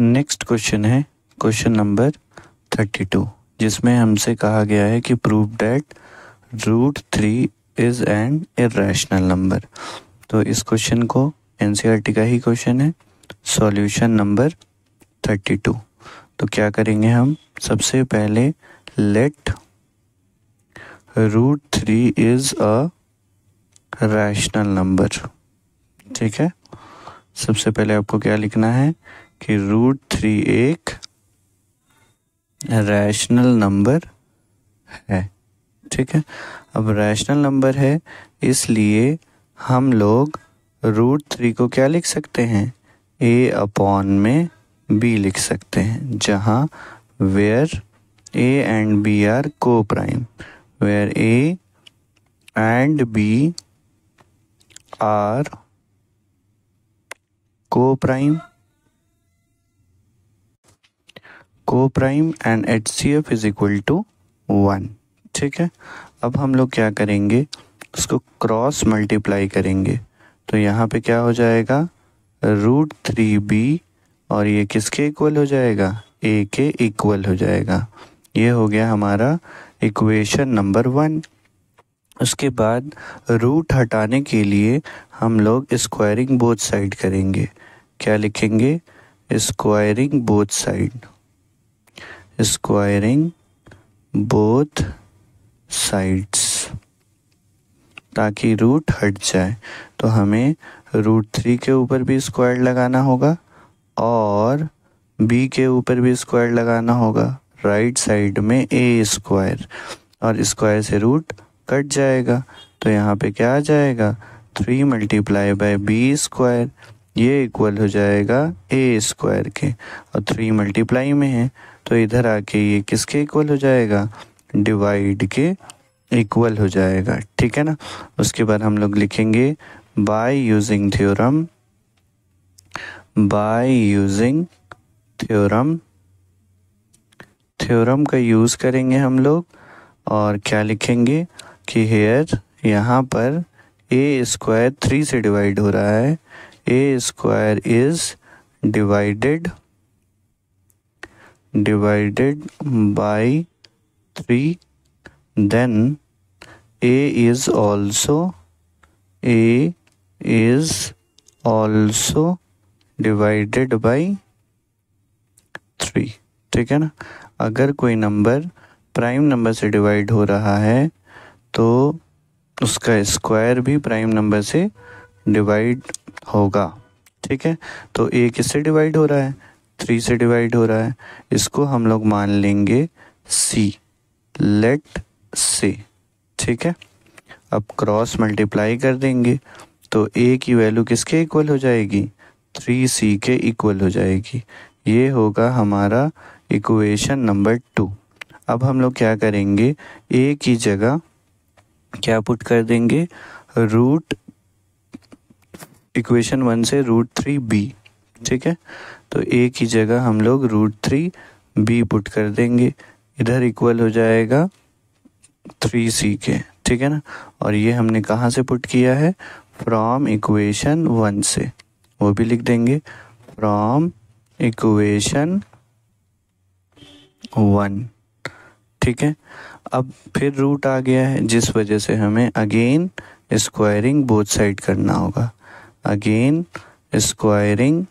next question है question number thirty two जिसमें हमसे कहा गया है कि prove that root three is an rational number तो इस क्वेश्चन को एन e का ही क्वेश्चन है सॉल्यूशन नंबर थर्टी टू तो क्या करेंगे हम सबसे पहले let root three is a rational number ठीक है सबसे पहले आपको क्या लिखना है कि रूट थ्री एक रैशनल नंबर है ठीक है अब रैशनल नंबर है इसलिए हम लोग रूट थ्री को क्या लिख सकते हैं ए अपॉन में बी लिख सकते हैं जहाँ where a and b are co prime where a and b are co co prime prime and H C F is equal to one ठीक है अब हम लोग क्या करेंगे उसको क्रॉस मल्टीप्लाई करेंगे तो यहाँ पे क्या हो जाएगा रूट थ्री बी और ये किसके इक्वल हो जाएगा ए के इक्वल हो जाएगा ये हो गया हमारा इक्वेशन नंबर वन उसके बाद रूट हटाने के लिए हम लोग स्क्वायरिंग बोथ साइड करेंगे क्या लिखेंगे squaring both side squaring both sides ताकि रूट हट जाए तो हमें रूट थ्री के ऊपर भी स्क्वायर लगाना होगा और बी के ऊपर भी स्क्वायर लगाना होगा राइट साइड में ए स्क्वायर और स्क्वायर से रूट कट जाएगा तो यहाँ पे क्या आ जाएगा three multiply by b square ये इक्वल हो जाएगा ए स्क्वायर के और थ्री मल्टीप्लाई में है तो इधर आके ये किसके इक्वल हो जाएगा डिवाइड के इक्वल हो जाएगा ठीक है ना उसके बाद हम लोग लिखेंगे by using theorem by using theorem theorem का यूज़ करेंगे हम लोग और क्या लिखेंगे कि हेयर यहाँ पर ए स्क्वायर थ्री से डिवाइड हो रहा है a square is divided divided by three then a is also a is also divided by three ठीक है ना अगर कोई नंबर प्राइम नंबर से डिवाइड हो रहा है तो उसका स्क्वायर भी प्राइम नंबर से डिवाइड होगा ठीक है तो ए किससे डिवाइड हो रहा है थ्री से डिवाइड हो रहा है इसको हम लोग मान लेंगे सी लेट सी ठीक है अब क्रॉस मल्टीप्लाई कर देंगे तो ए की वैल्यू किसके इक्वल हो जाएगी थ्री सी के इक्वल हो जाएगी ये होगा हमारा इक्वेशन नंबर टू अब हम लोग क्या करेंगे ए की जगह क्या पुट कर देंगे रूट इक्वेशन वन से रूट थ्री बी ठीक है तो ए की जगह हम लोग रूट थ्री बी पुट कर देंगे इधर इक्वल हो जाएगा थ्री सी के ठीक है ना और ये हमने कहाँ से पुट किया है फ्रॉम इक्वेशन वन से वो भी लिख देंगे फ्रॉम इक्वेशन वन ठीक है अब फिर रूट आ गया है जिस वजह से हमें अगेन स्क्वायरिंग बोथ साइड करना होगा अगेन स्क्वायरिंग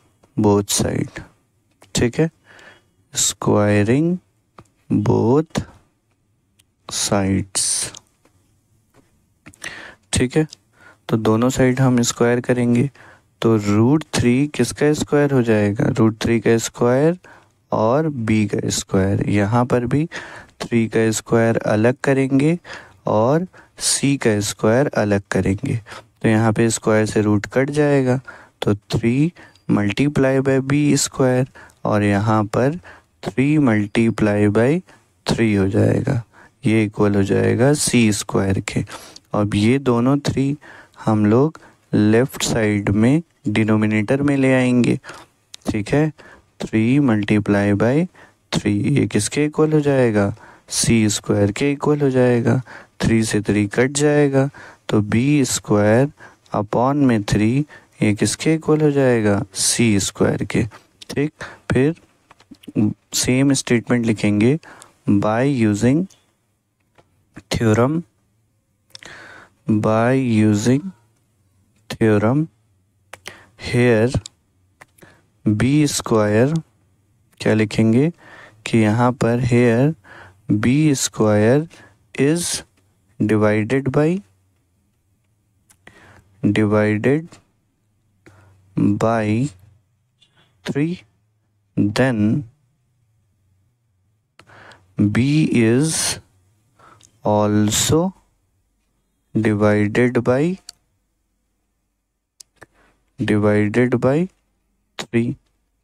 बोथ साइड ठीक है स्क्वायरिंग बोथ साइड्स ठीक है तो दोनों साइड हम स्क्वायर करेंगे तो रूट थ्री किसका स्क्वायर हो जाएगा रूट थ्री का स्क्वायर और बी का स्क्वायर यहाँ पर भी थ्री का स्क्वायर अलग करेंगे और सी का स्क्वायर अलग करेंगे तो यहाँ पे स्क्वायर से रूट कट जाएगा तो three multiply by b square और यहाँ पर थ्री मल्टीप्लाई बाई थ्री हो जाएगा ये इक्वल हो जाएगा सी स्क्वायर के अब ये दोनों थ्री हम लोग लेफ़्ट साइड में डिनोमिनेटर में ले आएंगे ठीक है थ्री मल्टीप्लाई बाई थ्री ये किसके इक्वल हो जाएगा सी स्क्वायर के इक्वल हो जाएगा थ्री से थ्री कट जाएगा तो बी स्क्वायर अपॉन में थ्री ये किसके इक्वल हो जाएगा सी स्क्वायर के ठीक फिर सेम स्टेटमेंट लिखेंगे by using theorem by using theorem here b square क्या लिखेंगे कि यहाँ पर here b square is divided by divided by three then b is also divided by divided by three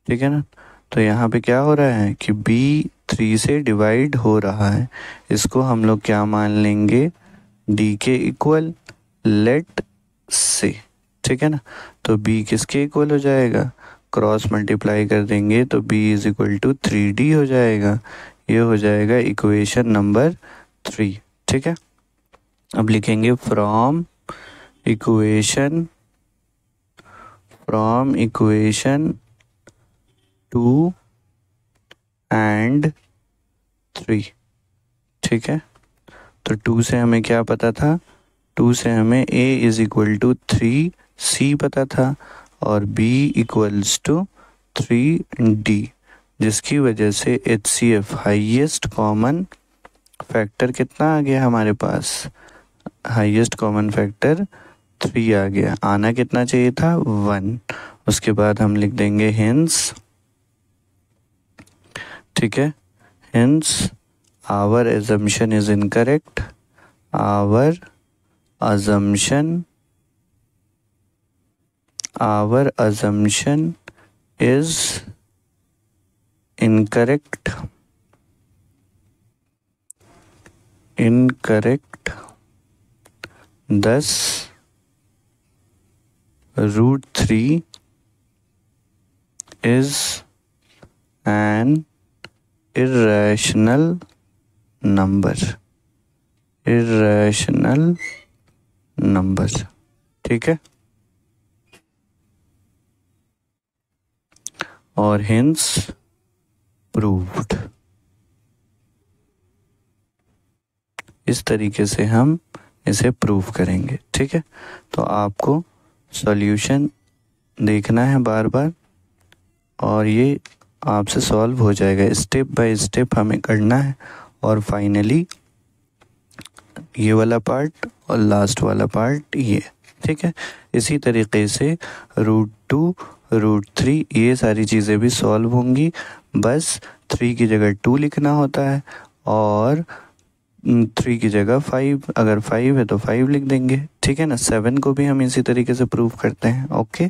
ठीक है ना तो यहाँ पे क्या हो रहा है कि बी थ्री से डिवाइड हो रहा है इसको हम लोग क्या मान लेंगे डी के इक्वल लेट से ठीक है ना तो बी किसके इक्वल हो जाएगा क्रॉस मल्टीप्लाई कर देंगे तो b is equal to three d हो जाएगा ये हो जाएगा इक्वेशन नंबर थ्री ठीक है अब लिखेंगे from equation from equation two and three ठीक है तो टू से हमें क्या पता था टू से हमें A is equal to three C पता था और B equals to three D जिसकी वजह से H C F highest common factor कितना आ गया हमारे पास हाइएस्ट कॉमन फैक्टर थ्री आ गया आना कितना चाहिए था वन उसके बाद हम लिख देंगे हिंस ठीक है hence our assumption is incorrect our assumption our assumption is incorrect incorrect thus root three is an irrational number irrational number ठीक है और हिंस प्रूव्ड इस तरीके से हम इसे प्रूव करेंगे ठीक है तो आपको सॉल्यूशन देखना है बार बार और ये आपसे सॉल्व हो जाएगा स्टेप बाय स्टेप हमें करना है और फाइनली ये वाला पार्ट और लास्ट वाला पार्ट ये ठीक है इसी तरीके से रूट टू रूट थ्री ये सारी चीज़ें भी सॉल्व होंगी बस थ्री की जगह टू लिखना होता है और थ्री की जगह फाइव अगर फाइव है तो फाइव लिख देंगे ठीक है ना सेवन को भी हम इसी तरीके से प्रूव करते हैं ओके